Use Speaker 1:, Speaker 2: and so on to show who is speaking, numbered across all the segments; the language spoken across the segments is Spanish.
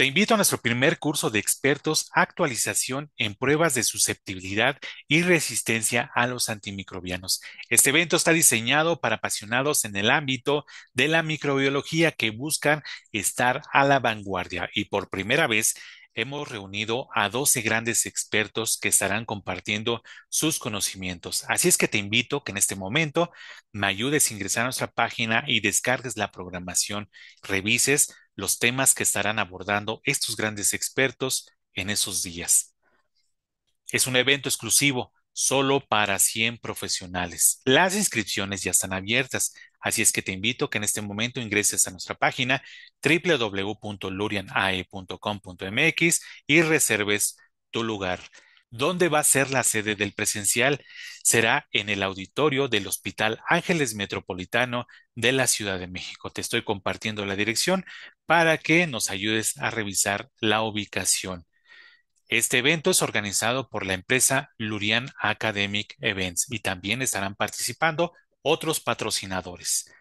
Speaker 1: Te invito a nuestro primer curso de expertos actualización en pruebas de susceptibilidad y resistencia a los antimicrobianos. Este evento está diseñado para apasionados en el ámbito de la microbiología que buscan estar a la vanguardia y por primera vez hemos reunido a 12 grandes expertos que estarán compartiendo sus conocimientos. Así es que te invito que en este momento me ayudes a ingresar a nuestra página y descargues la programación, revises los temas que estarán abordando estos grandes expertos en esos días. Es un evento exclusivo solo para 100 profesionales. Las inscripciones ya están abiertas, así es que te invito a que en este momento ingreses a nuestra página www.lurianae.com.mx y reserves tu lugar. ¿Dónde va a ser la sede del presencial? Será en el auditorio del Hospital Ángeles Metropolitano de la Ciudad de México. Te estoy compartiendo la dirección para que nos ayudes a revisar la ubicación. Este evento es organizado por la empresa Lurian Academic Events y también estarán participando otros patrocinadores.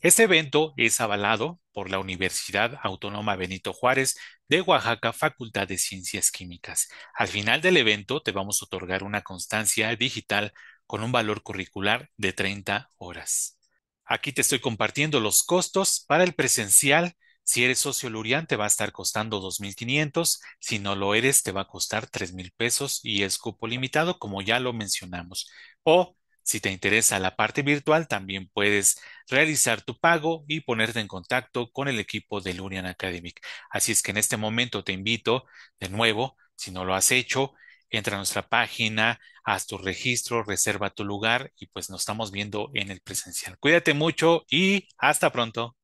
Speaker 1: Este evento es avalado por la Universidad Autónoma Benito Juárez de Oaxaca, Facultad de Ciencias Químicas. Al final del evento te vamos a otorgar una constancia digital con un valor curricular de 30 horas. Aquí te estoy compartiendo los costos para el presencial si eres socio Lurian, te va a estar costando 2.500. Si no lo eres, te va a costar 3.000 pesos y es cupo limitado, como ya lo mencionamos. O si te interesa la parte virtual, también puedes realizar tu pago y ponerte en contacto con el equipo de Lurian Academic. Así es que en este momento te invito de nuevo, si no lo has hecho, entra a nuestra página, haz tu registro, reserva tu lugar y pues nos estamos viendo en el presencial. Cuídate mucho y hasta pronto.